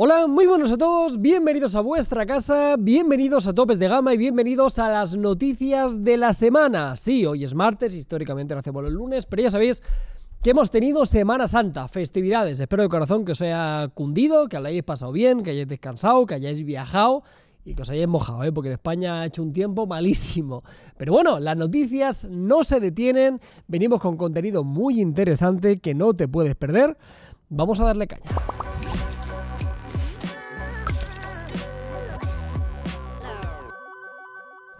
Hola, muy buenos a todos, bienvenidos a vuestra casa, bienvenidos a Topes de Gama y bienvenidos a las noticias de la semana. Sí, hoy es martes, históricamente lo hacemos los lunes, pero ya sabéis que hemos tenido Semana Santa, festividades. Espero de corazón que os haya cundido, que lo hayáis pasado bien, que hayáis descansado, que hayáis viajado y que os hayáis mojado, ¿eh? porque en España ha hecho un tiempo malísimo. Pero bueno, las noticias no se detienen, venimos con contenido muy interesante que no te puedes perder. Vamos a darle caña.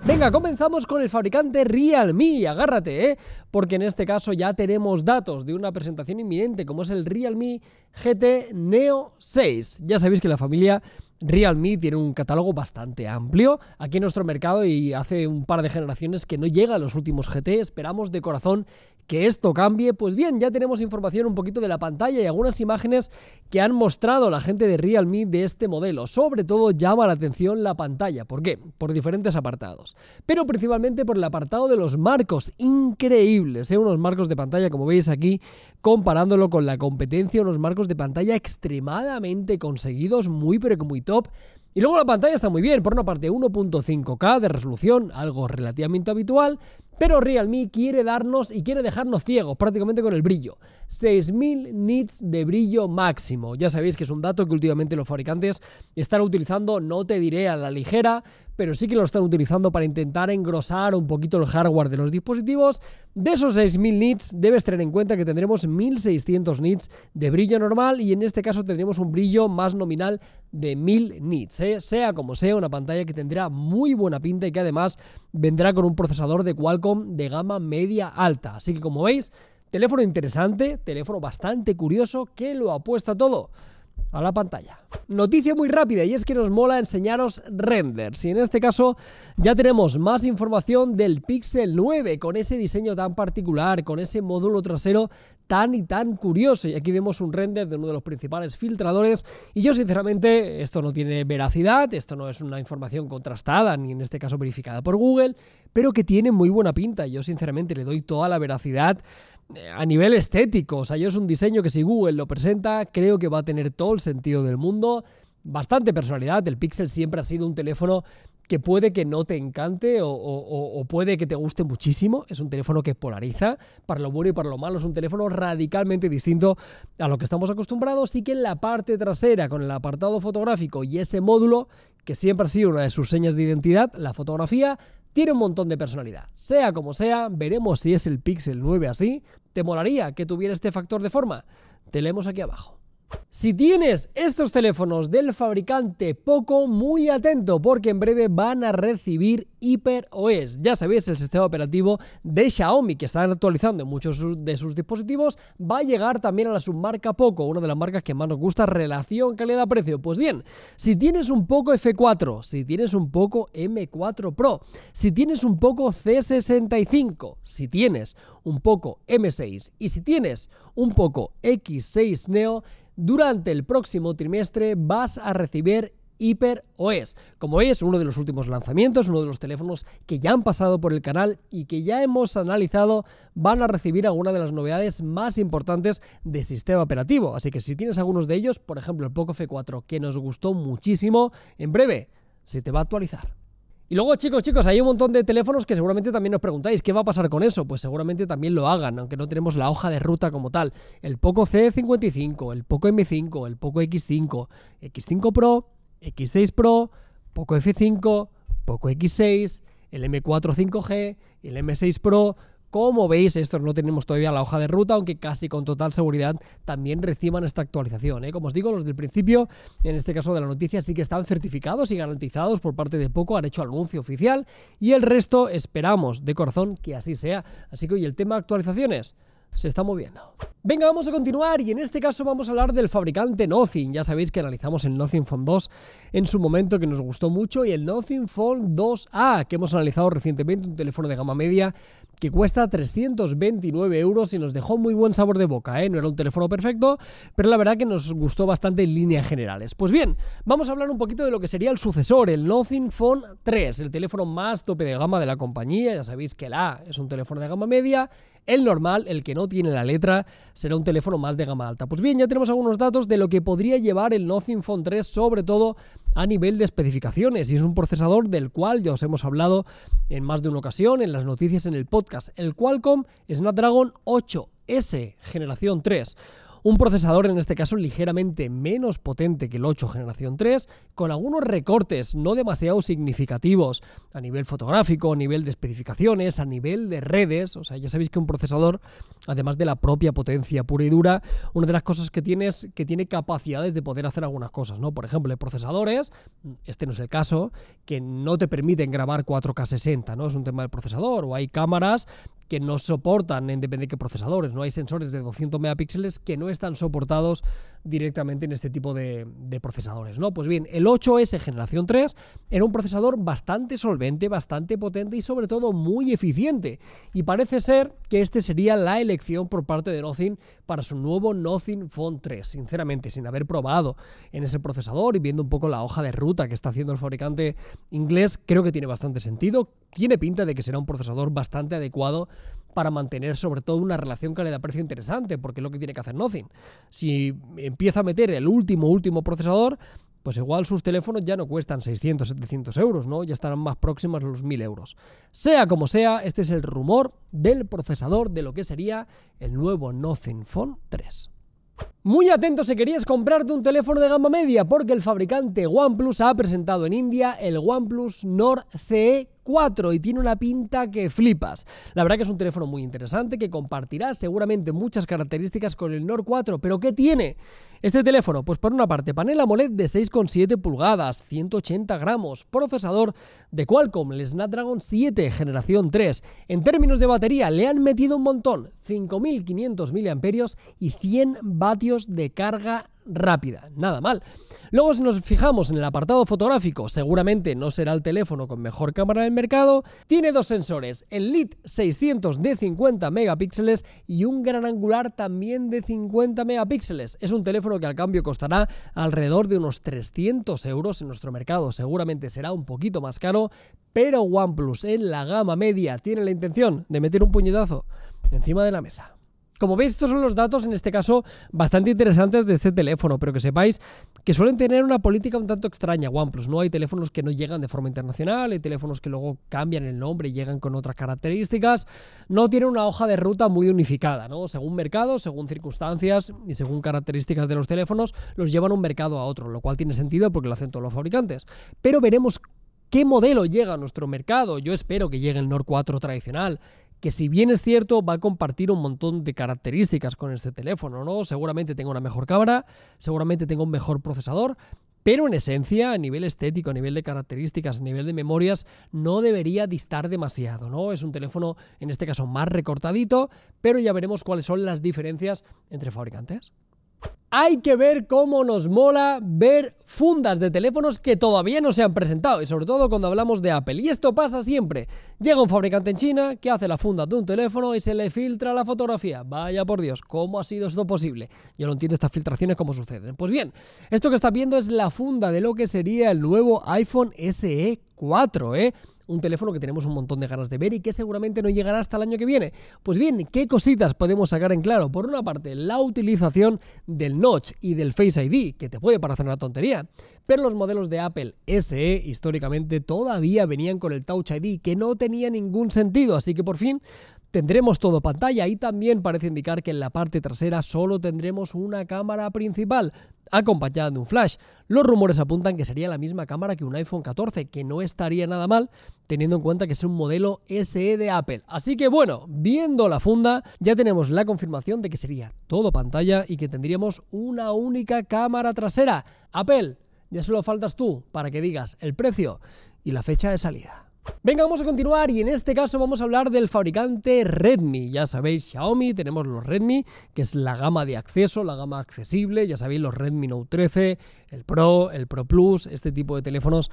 Venga, comenzamos con el fabricante Realme, agárrate, ¿eh? porque en este caso ya tenemos datos de una presentación inminente como es el Realme GT Neo 6. Ya sabéis que la familia Realme tiene un catálogo bastante amplio aquí en nuestro mercado y hace un par de generaciones que no llega a los últimos GT. Esperamos de corazón que esto cambie. Pues bien, ya tenemos información un poquito de la pantalla y algunas imágenes que han mostrado la gente de Realme de este modelo. Sobre todo llama la atención la pantalla. ¿Por qué? Por diferentes apartados. Pero principalmente por el apartado de los marcos. Increíbles, ¿eh? unos marcos de pantalla, como veis aquí, comparándolo con la competencia, unos marcos de pantalla extremadamente conseguidos, muy pero que muy top. Y luego la pantalla está muy bien, por una parte 1.5K de resolución, algo relativamente habitual, pero Realme quiere darnos y quiere dejarnos ciegos prácticamente con el brillo. 6.000 nits de brillo máximo. Ya sabéis que es un dato que últimamente los fabricantes están utilizando, no te diré a la ligera, pero sí que lo están utilizando para intentar engrosar un poquito el hardware de los dispositivos. De esos 6.000 nits debes tener en cuenta que tendremos 1.600 nits de brillo normal y en este caso tendremos un brillo más nominal de 1.000 nits. ¿eh? Sea como sea, una pantalla que tendrá muy buena pinta y que además vendrá con un procesador de Qualcomm de gama media alta. Así que como veis, teléfono interesante, teléfono bastante curioso que lo apuesta todo a la pantalla. Noticia muy rápida y es que nos mola enseñaros renders y en este caso ya tenemos más información del Pixel 9 con ese diseño tan particular, con ese módulo trasero tan y tan curioso y aquí vemos un render de uno de los principales filtradores y yo sinceramente esto no tiene veracidad, esto no es una información contrastada ni en este caso verificada por Google, pero que tiene muy buena pinta, yo sinceramente le doy toda la veracidad a nivel estético. O sea, yo es un diseño que si Google lo presenta, creo que va a tener todo el sentido del mundo. Bastante personalidad. El Pixel siempre ha sido un teléfono que puede que no te encante o, puede que te guste muchísimo. Es un teléfono que polariza para lo bueno y para lo malo. Es un teléfono radicalmente distinto a lo que estamos acostumbrados y que en la parte trasera, con el apartado fotográfico y ese módulo, que siempre ha sido una de sus señas de identidad, la fotografía, tiene un montón de personalidad. Sea como sea, veremos si es el Pixel 9 así. ¿Te molaría que tuviera este factor de forma? Te leemos aquí abajo. Si tienes estos teléfonos del fabricante Poco, muy atento porque en breve van a recibir HyperOS. Ya sabéis, el sistema operativo de Xiaomi que están actualizando muchos de sus dispositivos va a llegar también a la submarca Poco, una de las marcas que más nos gusta relación calidad-precio. Pues bien, si tienes un Poco F4, si tienes un Poco M4 Pro, si tienes un Poco C65, si tienes un Poco M6 y si tienes un Poco X6 Neo, durante el próximo trimestre vas a recibir Hyper OS. Como veis, uno de los últimos lanzamientos, uno de los teléfonos que ya han pasado por el canal y que ya hemos analizado, van a recibir alguna de las novedades más importantes de sistema operativo. Así que si tienes algunos de ellos, por ejemplo el Poco F4 que nos gustó muchísimo, en breve se te va a actualizar. Y luego, chicos, chicos, hay un montón de teléfonos que seguramente también os preguntáis, ¿qué va a pasar con eso? Pues seguramente también lo hagan, aunque no tenemos la hoja de ruta como tal. El Poco C55, el Poco M5, el Poco X5, X5 Pro, X6 Pro, Poco F5, Poco X6, el M4 5G, el M6 Pro, como veis, estos no tenemos todavía la hoja de ruta, aunque casi con total seguridad también reciban esta actualización. ¿eh? Como os digo, los del principio, en este caso de la noticia, sí que están certificados y garantizados por parte de Poco, han hecho anuncio oficial y el resto esperamos de corazón que así sea. Así que hoy el tema actualizaciones se está moviendo. Venga, vamos a continuar y en este caso vamos a hablar del fabricante Nothing. Ya sabéis que analizamos el Nothing Phone 2 en su momento que nos gustó mucho y el Nothing Phone 2A que hemos analizado recientemente, un teléfono de gama media que cuesta 329 euros y nos dejó muy buen sabor de boca. ¿eh? No era un teléfono perfecto, pero la verdad que nos gustó bastante en líneas generales. Pues bien, vamos a hablar un poquito de lo que sería el sucesor, el Nothing Phone 3, el teléfono más tope de gama de la compañía. Ya sabéis que el A es un teléfono de gama media, el normal, el que no tiene la letra, será un teléfono más de gama alta. Pues bien, ya tenemos algunos datos de lo que podría llevar el Nothing Phone 3, sobre todo a nivel de especificaciones y es un procesador del cual ya os hemos hablado en más de una ocasión, en las noticias, en el podcast, el Qualcomm Snapdragon 8S generación 3 un procesador en este caso ligeramente menos potente que el 8 generación 3, con algunos recortes no demasiado significativos a nivel fotográfico, a nivel de especificaciones, a nivel de redes. O sea, ya sabéis que un procesador, además de la propia potencia pura y dura, una de las cosas que tiene es que tiene capacidades de poder hacer algunas cosas, ¿no? Por ejemplo, hay procesadores, este no es el caso, que no te permiten grabar 4K 60, ¿no? Es un tema del procesador, o hay cámaras que no soportan en de qué procesadores. No hay sensores de 200 megapíxeles que no están soportados directamente en este tipo de, procesadores. ¿no? Pues bien, el 8S generación 3 era un procesador bastante solvente, bastante potente y sobre todo muy eficiente. Y parece ser que este sería la elección por parte de Nothing para su nuevo Nothing Phone 3. Sinceramente, sin haber probado en ese procesador y viendo un poco la hoja de ruta que está haciendo el fabricante inglés, creo que tiene bastante sentido. Tiene pinta de que será un procesador bastante adecuado para mantener sobre todo una relación calidad-precio interesante, porque es lo que tiene que hacer Nothing. Si empieza a meter el último, último procesador, pues igual sus teléfonos ya no cuestan 600, 700 euros, ¿no? Ya estarán más próximos a los 1000 euros. Sea como sea, este es el rumor del procesador de lo que sería el nuevo Nothing Phone 3. Muy atento si querías comprarte un teléfono de gama media, porque el fabricante OnePlus ha presentado en India el OnePlus Nord CE y tiene una pinta que flipas. La verdad que es un teléfono muy interesante que compartirá seguramente muchas características con el Nord 4, pero ¿qué tiene? Este teléfono, pues por una parte, panel AMOLED de 6,7 pulgadas, 180 gramos, procesador de Qualcomm, el Snapdragon 7 generación 3. En términos de batería, le han metido un montón, 5.500 mAh y 100 vatios de carga rápida, nada mal. Luego si nos fijamos en el apartado fotográfico, seguramente no será el teléfono con mejor cámara del mercado, tiene dos sensores, el LIT 600 de 50 megapíxeles y un gran angular también de 50 megapíxeles. Es un teléfono que al cambio costará alrededor de unos 300 euros en nuestro mercado, seguramente será un poquito más caro, pero OnePlus en la gama media tiene la intención de meter un puñetazo encima de la mesa. Como veis, estos son los datos, en este caso, bastante interesantes de este teléfono, pero que sepáis que suelen tener una política un tanto extraña OnePlus, ¿no? Hay teléfonos que no llegan de forma internacional, hay teléfonos que luego cambian el nombre y llegan con otras características, no tienen una hoja de ruta muy unificada, ¿no? Según mercado, según circunstancias y según características de los teléfonos, los llevan un mercado a otro, lo cual tiene sentido porque lo hacen todos los fabricantes. Pero veremos qué modelo llega a nuestro mercado. Yo espero que llegue el Nord 4 tradicional, que si bien es cierto va a compartir un montón de características con este teléfono, ¿no? Seguramente tenga una mejor cámara, seguramente tenga un mejor procesador, pero en esencia, a nivel estético, a nivel de características, a nivel de memorias, no debería distar demasiado, ¿no? Es un teléfono, en este caso, más recortadito, pero ya veremos cuáles son las diferencias entre fabricantes. Hay que ver cómo nos mola ver fundas de teléfonos que todavía no se han presentado, y sobre todo cuando hablamos de Apple. Y esto pasa siempre. Llega un fabricante en China que hace la funda de un teléfono y se le filtra la fotografía. Vaya por Dios, ¿cómo ha sido esto posible? Yo no entiendo estas filtraciones cómo suceden. Pues bien, esto que está viendo es la funda de lo que sería el nuevo iPhone SE 4, ¿eh? un teléfono que tenemos un montón de ganas de ver y que seguramente no llegará hasta el año que viene. Pues bien, ¿qué cositas podemos sacar en claro? Por una parte, la utilización del notch y del Face ID, que te puede parecer una tontería, pero los modelos de Apple SE históricamente todavía venían con el Touch ID, que no tenía ningún sentido, así que por fin Tendremos todo pantalla y también parece indicar que en la parte trasera solo tendremos una cámara principal, acompañada de un flash. Los rumores apuntan que sería la misma cámara que un iPhone 14, que no estaría nada mal, teniendo en cuenta que es un modelo SE de Apple. Así que bueno, viendo la funda, ya tenemos la confirmación de que sería todo pantalla y que tendríamos una única cámara trasera. Apple, ya solo faltas tú para que digas el precio y la fecha de salida. Venga, vamos a continuar y en este caso vamos a hablar del fabricante Redmi. Ya sabéis, Xiaomi, tenemos los Redmi, que es la gama de acceso, la gama accesible, ya sabéis los Redmi Note 13, el Pro, el Pro Plus, este tipo de teléfonos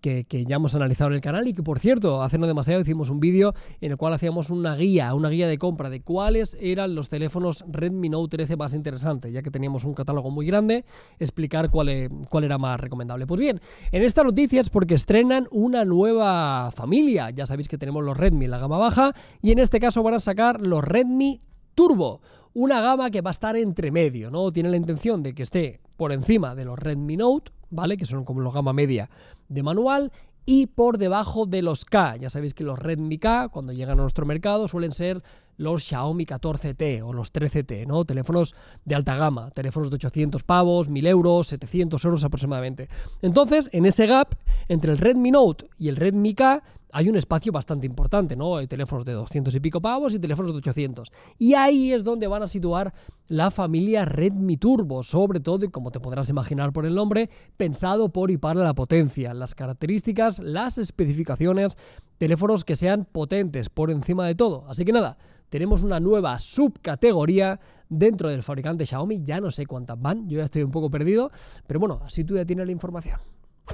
que, ya hemos analizado en el canal y que por cierto, hace no demasiado hicimos un vídeo en el cual hacíamos una guía, una guía de compra de cuáles eran los teléfonos Redmi Note 13 más interesantes, ya que teníamos un catálogo muy grande, explicar cuál, eh, cuál era más recomendable. Pues bien, en esta noticia es porque estrenan una nueva familia, ya sabéis que tenemos los Redmi en la gama baja y en este caso van a sacar los Redmi Turbo, una gama que va a estar entre medio, ¿no? Tiene la intención de que esté por encima de los Redmi Note, ¿vale? Que son como los gama media de manual y por debajo de los K. Ya sabéis que los Redmi K, cuando llegan a nuestro mercado, suelen ser los Xiaomi 14T o los 13T, ¿no? Teléfonos de alta gama, teléfonos de 800 pavos, 1000 euros, 700 euros aproximadamente. Entonces, en ese gap entre el Redmi Note y el Redmi K, hay un espacio bastante importante, ¿no? Hay teléfonos de 200 y pico pavos y teléfonos de 800. Y ahí es donde van a situar la familia Redmi Turbo, sobre todo, y como te podrás imaginar por el nombre, pensado por y para la potencia, las características, las especificaciones, teléfonos que sean potentes por encima de todo. Así que nada, tenemos una nueva subcategoría dentro del fabricante Xiaomi, ya no sé cuántas van, yo ya estoy un poco perdido, pero bueno, así tú ya tienes la información.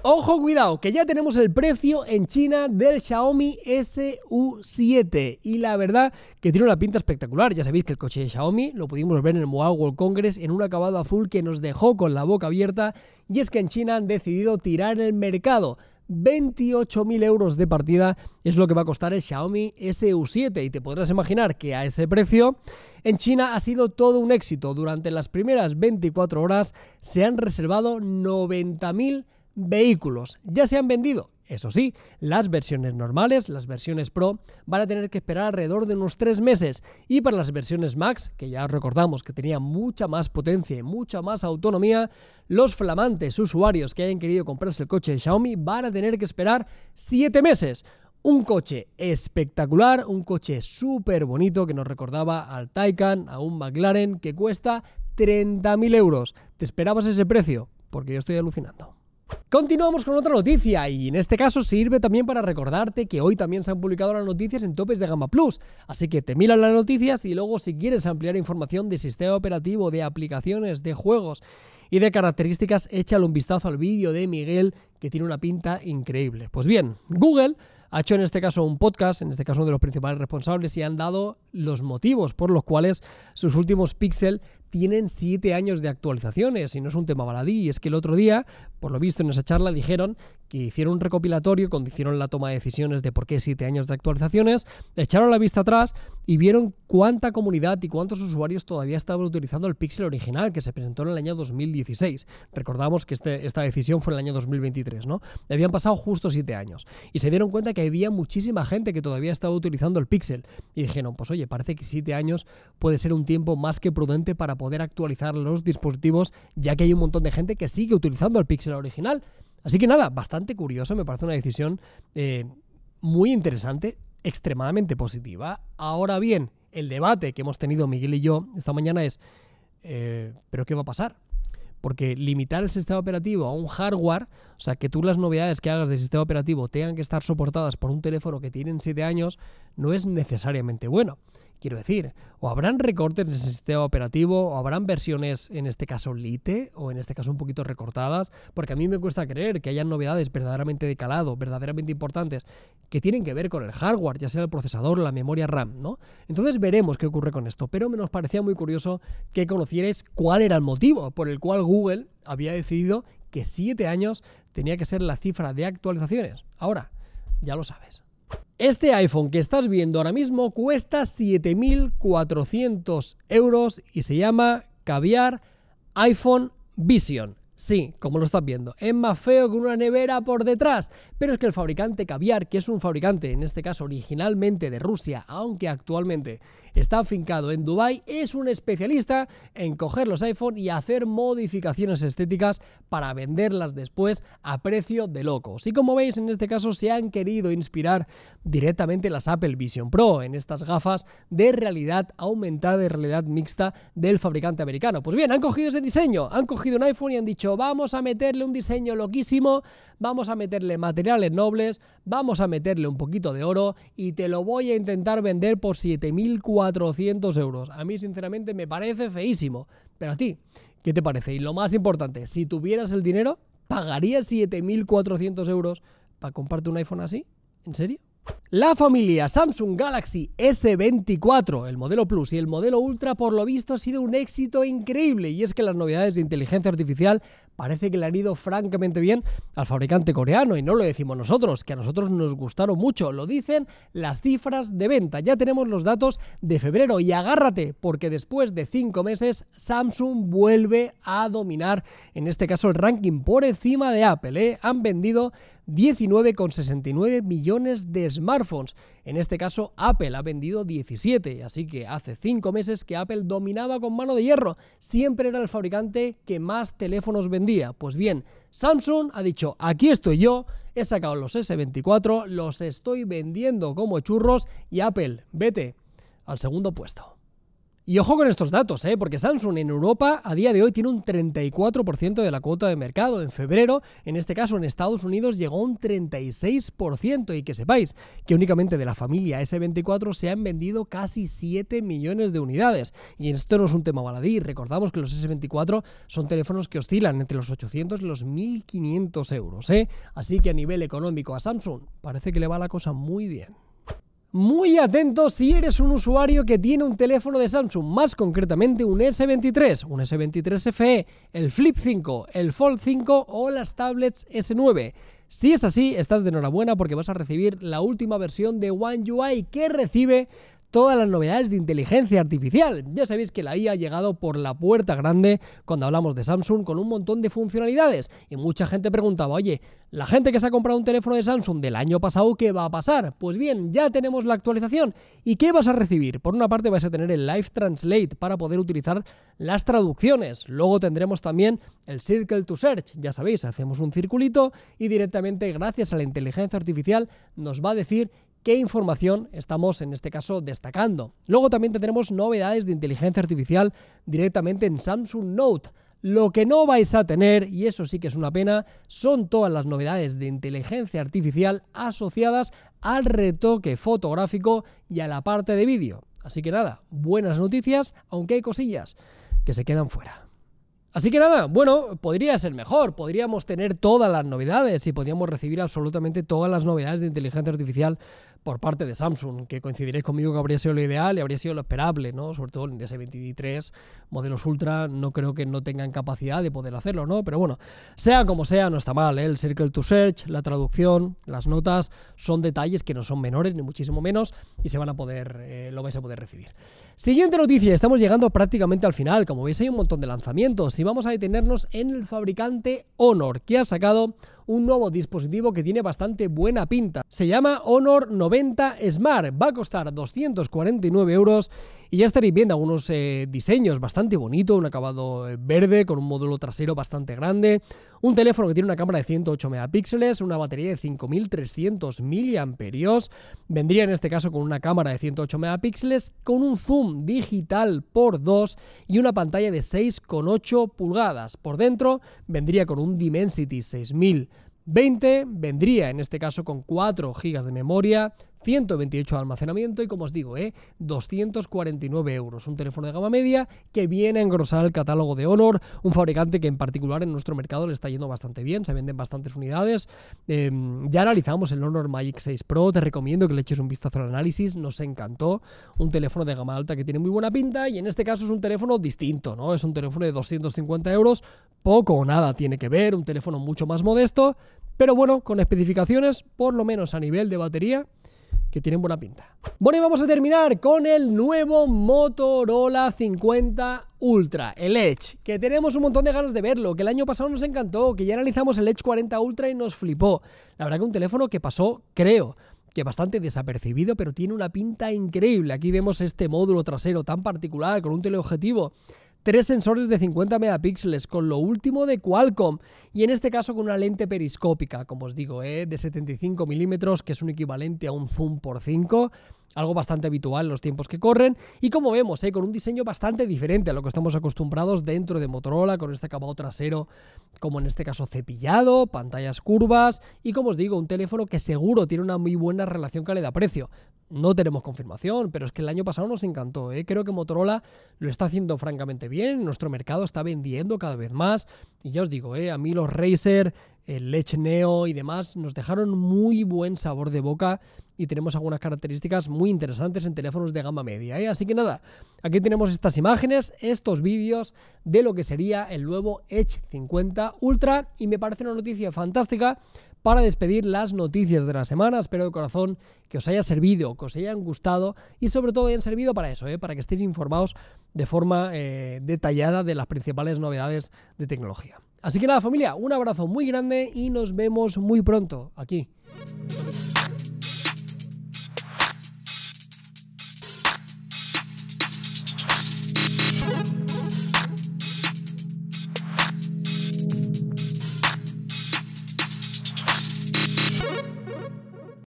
Ojo, cuidado, que ya tenemos el precio en China del Xiaomi SU7 y la verdad que tiene una pinta espectacular. Ya sabéis que el coche de Xiaomi lo pudimos ver en el Mobile World Congress en un acabado azul que nos dejó con la boca abierta y es que en China han decidido tirar el mercado. 28.000 euros de partida es lo que va a costar el Xiaomi SU7 y te podrás imaginar que a ese precio en China ha sido todo un éxito. Durante las primeras 24 horas se han reservado 90.000 vehículos. Ya se han vendido. Eso sí, las versiones normales, las versiones Pro, van a tener que esperar alrededor de unos tres meses. Y para las versiones Max, que ya recordamos que tenía mucha más potencia y mucha más autonomía, los flamantes usuarios que hayan querido comprarse el coche de Xiaomi van a tener que esperar siete meses. Un coche espectacular, un coche súper bonito que nos recordaba al Taycan, a un McLaren, que cuesta 30.000 euros. ¿Te esperabas ese precio? Porque yo estoy alucinando. Continuamos con otra noticia y en este caso sirve también para recordarte que hoy también se han publicado las noticias en topes de Gama Plus, así que te miran las noticias y luego si quieres ampliar información de sistema operativo, de aplicaciones, de juegos y de características, échale un vistazo al vídeo de Miguel que tiene una pinta increíble. Pues bien, Google ha hecho en este caso un podcast, en este caso uno de los principales responsables, y han dado los motivos por los cuales sus últimos Pixel tienen siete años de actualizaciones y no es un tema baladí. Y es que el otro día, por lo visto en esa charla, dijeron que hicieron un recopilatorio cuando hicieron la toma de decisiones de por qué siete años de actualizaciones, echaron la vista atrás y vieron cuánta comunidad y cuántos usuarios todavía estaban utilizando el Pixel original que se presentó en el año 2016. Recordamos que este, esta decisión fue en el año 2023, ¿no? Habían pasado justo siete años y se dieron cuenta que había muchísima gente que todavía estaba utilizando el Pixel y dijeron, pues oye, parece que siete años puede ser un tiempo más que prudente para poder poder actualizar los dispositivos, ya que hay un montón de gente que sigue utilizando el Pixel original. Así que nada, bastante curioso, me parece una decisión eh, muy interesante, extremadamente positiva. Ahora bien, el debate que hemos tenido Miguel y yo esta mañana es, eh, ¿pero qué va a pasar? Porque limitar el sistema operativo a un hardware, o sea, que tú las novedades que hagas del sistema operativo tengan que estar soportadas por un teléfono que tiene 7 años, no es necesariamente bueno quiero decir. O habrán recortes en el sistema operativo, o habrán versiones, en este caso lite, o en este caso un poquito recortadas, porque a mí me cuesta creer que hayan novedades verdaderamente de calado, verdaderamente importantes, que tienen que ver con el hardware, ya sea el procesador, la memoria RAM, ¿no? Entonces veremos qué ocurre con esto, pero me nos parecía muy curioso que conocierais cuál era el motivo por el cual Google había decidido que 7 años tenía que ser la cifra de actualizaciones. Ahora, ya lo sabes. Este iPhone que estás viendo ahora mismo cuesta 7.400 euros y se llama Caviar iPhone Vision. Sí, como lo estás viendo, es más feo que una nevera por detrás, pero es que el fabricante Caviar, que es un fabricante en este caso originalmente de Rusia, aunque actualmente está afincado en Dubai, es un especialista en coger los iPhone y hacer modificaciones estéticas para venderlas después a precio de locos. Y como veis, en este caso se han querido inspirar directamente las Apple Vision Pro en estas gafas de realidad aumentada y realidad mixta del fabricante americano. Pues bien, han cogido ese diseño, han cogido un iPhone y han dicho, vamos a meterle un diseño loquísimo, vamos a meterle materiales nobles, vamos a meterle un poquito de oro y te lo voy a intentar vender por 7400 400 euros. A mí, sinceramente, me parece feísimo. Pero a ti, ¿qué te parece? Y lo más importante, si tuvieras el dinero, ¿pagarías 7.400 euros para comprarte un iPhone así? ¿En serio? La familia Samsung Galaxy S24, el modelo Plus y el modelo Ultra, por lo visto ha sido un éxito increíble y es que las novedades de inteligencia artificial parece que le han ido francamente bien al fabricante coreano y no lo decimos nosotros, que a nosotros nos gustaron mucho, lo dicen las cifras de venta. Ya tenemos los datos de febrero y agárrate porque después de cinco meses Samsung vuelve a dominar, en este caso el ranking por encima de Apple. ¿eh? Han vendido 19,69 millones de smartphones. En este caso, Apple ha vendido 17, así que hace 5 meses que Apple dominaba con mano de hierro. Siempre era el fabricante que más teléfonos vendía. Pues bien, Samsung ha dicho, aquí estoy yo, he sacado los S24, los estoy vendiendo como churros y Apple, vete al segundo puesto. Y ojo con estos datos, ¿eh? porque Samsung en Europa a día de hoy tiene un 34% de la cuota de mercado. En febrero, en este caso en Estados Unidos, llegó un 36%. Y que sepáis que únicamente de la familia S24 se han vendido casi 7 millones de unidades. Y esto no es un tema baladí. Recordamos que los S24 son teléfonos que oscilan entre los 800 y los 1500 euros. ¿eh? Así que a nivel económico a Samsung parece que le va la cosa muy bien muy atento si eres un usuario que tiene un teléfono de Samsung, más concretamente un S23, un S23 FE, el Flip 5, el Fold 5 o las tablets S9. Si es así, estás de enhorabuena porque vas a recibir la última versión de One UI que recibe todas las novedades de inteligencia artificial. Ya sabéis que la IA ha llegado por la puerta grande cuando hablamos de Samsung con un montón de funcionalidades y mucha gente preguntaba, oye, la gente que se ha comprado un teléfono de Samsung del año pasado, ¿qué va a pasar? Pues bien, ya tenemos la actualización. ¿Y qué vas a recibir? Por una parte vais a tener el Live Translate para poder utilizar las traducciones. Luego tendremos también el Circle to Search. Ya sabéis, hacemos un circulito y directamente gracias a la inteligencia artificial nos va a decir qué información estamos en este caso destacando. Luego también tenemos novedades de inteligencia artificial directamente en Samsung Note. Lo que no vais a tener, y eso sí que es una pena, son todas las novedades de inteligencia artificial asociadas al retoque fotográfico y a la parte de vídeo. Así que nada, buenas noticias, aunque hay cosillas que se quedan fuera. Así que nada, bueno, podría ser mejor, podríamos tener todas las novedades y podríamos recibir absolutamente todas las novedades de inteligencia artificial por parte de Samsung, que coincidiréis conmigo que habría sido lo ideal y habría sido lo esperable, ¿no? Sobre todo el S23, modelos Ultra, no creo que no tengan capacidad de poder hacerlo, ¿no? Pero bueno, sea como sea, no está mal, ¿eh? El Circle to Search, la traducción, las notas, son detalles que no son menores, ni muchísimo menos, y se van a poder, eh, lo vais a poder recibir. Siguiente noticia, estamos llegando prácticamente al final, como veis hay un montón de lanzamientos, y vamos a detenernos en el fabricante Honor, que ha sacado un nuevo dispositivo que tiene bastante buena pinta. Se llama Honor 90 Smart, va a costar 249 euros y ya estaréis viendo algunos eh, diseños bastante bonitos, un acabado eh, verde con un módulo trasero bastante grande, un teléfono que tiene una cámara de 108 megapíxeles, una batería de 5300 mAh, vendría en este caso con una cámara de 108 megapíxeles, con un zoom digital por 2 y una pantalla de 6,8 pulgadas. Por dentro vendría con un Dimensity 6020, vendría en este caso con 4 GB de memoria, 128 de almacenamiento y como os digo, ¿eh? 249 euros. Un teléfono de gama media que viene a engrosar el catálogo de Honor, un fabricante que en particular en nuestro mercado le está yendo bastante bien, se venden bastantes unidades. Em, ya analizamos el Honor Magic 6 Pro, te recomiendo que le eches un vistazo al análisis, nos encantó. Un teléfono de gama alta que tiene muy buena pinta y en este caso es un teléfono distinto, ¿no? Es un teléfono de 250 euros, poco o nada tiene que ver, un teléfono mucho más modesto, pero bueno, con especificaciones, por lo menos a nivel de batería, que tienen buena pinta. Bueno, y vamos a terminar con el nuevo Motorola 50 Ultra, el Edge, que tenemos un montón de ganas de verlo, que el año pasado nos encantó, que ya analizamos el Edge 40 Ultra y nos flipó. La verdad que un teléfono que pasó, creo, que bastante desapercibido, pero tiene una pinta increíble. Aquí vemos este módulo trasero tan particular con un teleobjetivo tres sensores de 50 megapíxeles con lo último de Qualcomm y en este caso con una lente periscópica, como os digo, eh, de 75 milímetros, que es un equivalente a un zoom por 5 algo bastante habitual en los tiempos que corren y como vemos, eh, con un diseño bastante diferente a lo que estamos acostumbrados dentro de Motorola, con este acabado trasero como en este caso cepillado, pantallas curvas y como os digo, un teléfono que seguro tiene una muy buena relación calidad-precio. No tenemos confirmación, pero es que el año pasado nos encantó. Eh. Creo que Motorola lo está haciendo francamente bien, nuestro mercado está vendiendo cada vez más y ya os digo, eh, a mí los Razer el Leche Neo y demás, nos dejaron muy buen sabor de boca y tenemos algunas características muy interesantes en teléfonos de gama media. ¿eh? Así que nada, aquí tenemos estas imágenes, estos vídeos de lo que sería el nuevo Edge 50 Ultra y me parece una noticia fantástica para despedir las noticias de la semana. Espero de corazón que os haya servido, que os hayan gustado y sobre todo hayan servido para eso, ¿eh? para que estéis informados de forma eh, detallada de las principales novedades de tecnología. Así que nada familia, un abrazo muy grande y nos vemos muy pronto aquí.